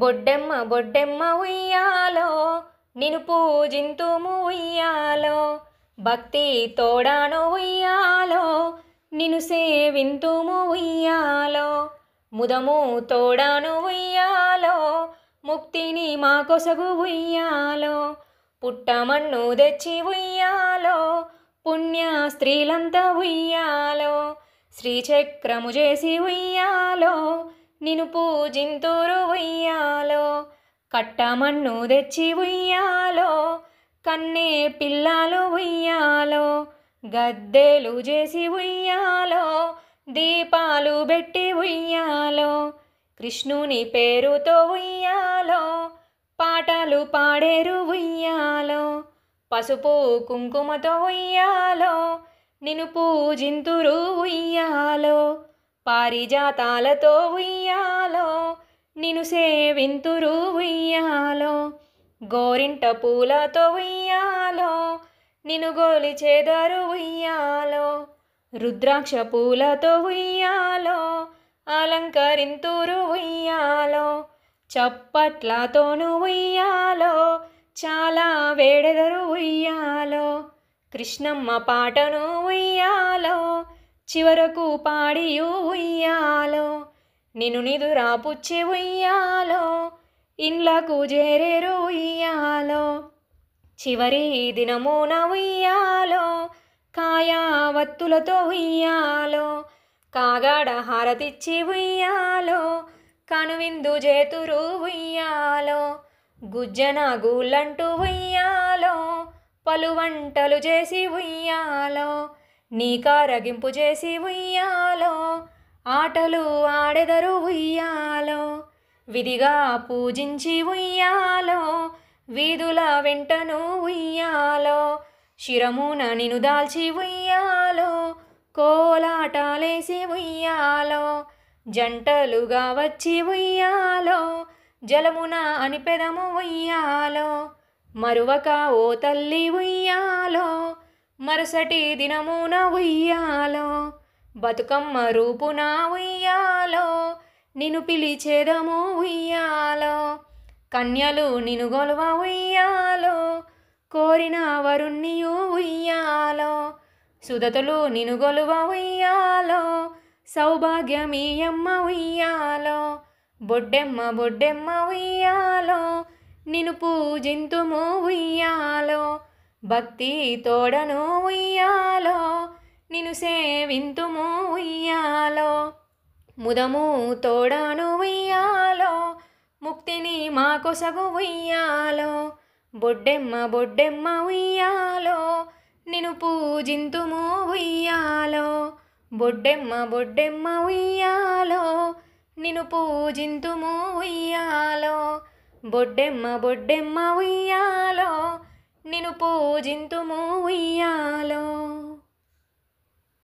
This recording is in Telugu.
బొడ్డెమ్మ బొడ్డెమ్మ ఉయ్యాలో నిను పూజింతుము ఉయ్యాలో భక్తి తోడాను ఉయ్యాలో నిను సేవింతుము ఉయ్యాలో ముదము తోడాను ఉయ్యాలో ముక్తిని మా కొసగు ఉయ్యాలో పుట్టమన్ను తెచ్చి ఉయ్యాలో పుణ్య స్త్రీలంతా ఉయ్యాలో శ్రీచక్రము చేసి ఉయ్యాలో నిను పూజింతురు ఉయ్యాలో కట్టమన్ను తెచ్చి ఉయ్యాలో కన్నే పిల్లలు ఉయ్యాలో గద్దెలు చేసి ఉయ్యాలో దీపాలు పెట్టి ఉయ్యాలో కృష్ణుని పేరుతో ఉయ్యాలో పాటలు పాడేరు ఉయ్యాలో పసుపు కుంకుమతో ఉయ్యాలో నిను పూజింతురు ఉయ్యాలో పారిజాతాలతో ఉయ్యాలో నిను సేవింతురు ఉయ్యాలో గోరింట పూలతో ఉయ్యాలో నిను గోలిచేదరు ఉయ్యాలో రుద్రాక్ష పూలతో ఉయ్యాలో అలంకరింతురు ఉయ్యాలో చప్పట్లతోను ఉయ్యాలో చాలా వేడెదరు ఉయ్యాలో కృష్ణమ్మ పాటను ఉయ్యాలో చివరకు పాడి ఉయ్యాలో నిన్ను నిదురా పుచ్చి ఉయ్యాలో ఇండ్లకు చేరేరు ఉయ్యాలో చివరి దినమున ఉయ్యాలో కాయావత్తులతో ఉయ్యాలో కాగాడ హారతిచ్చి ఉయ్యాలో కనువిందు చేతురు ఉయ్యాలో గుజ్జన గూళ్ళంటూ ఉయ్యాలో పలు వంటలు చేసి ఉయ్యాలో నీ కారగింపు చేసి ఉయ్యాలో ఆటలు ఆడెదరు ఉయ్యాలో విధిగా పూజించి ఉయ్యాలో వీధుల వెంటను ఉయ్యాలో శిరమున నిను దాల్చి ఉయ్యాలో కోలాటాలేసి ఉయ్యాలో జంటలుగా వచ్చి ఉయ్యాలో జలమున అనిపెదము ఉయ్యాలో మరువక ఓ తల్లి ఉయ్యాలో మరుసటి దినమున ఉయ్యాలో బతుకమ్మ రూపున ఉయ్యాలో నిన్ను పిలిచేదము ఉయ్యాలో కన్యలు నిను గొలవ ఉయ్యాలో కోరిన వరుణ్ణి ఉయ్యాలో సుదతులు నిను గొలువ ఉయ్యాలో సౌభాగ్యమీయమ్మ ఉయ్యాలో బొడ్డెమ్మ బొడ్డెమ్మ ఉయ్యాలో నిను పూజింతుము ఉయ్యాలో భక్తి తోడను ఉయ్యాలో నిను సేవింతుము ఉయ్యాలో ముదము తోడను ఉయ్యాలో ముక్తిని మా కొసగు ఉయ్యాలో బొడ్డెమ్మ బొడ్డెమ్మ ఉయ్యాలో నిను పూజింతుము ఉయ్యాలో బొడ్డెమ్మ బొడ్డెమ్మ ఉయ్యాలో నిను పూజింతుము ఉయ్యాలో బొడ్డెమ్మ బొడ్డెమ్మ ఉయ్యాలో నిను పూజింతుము ఉయ్యాలో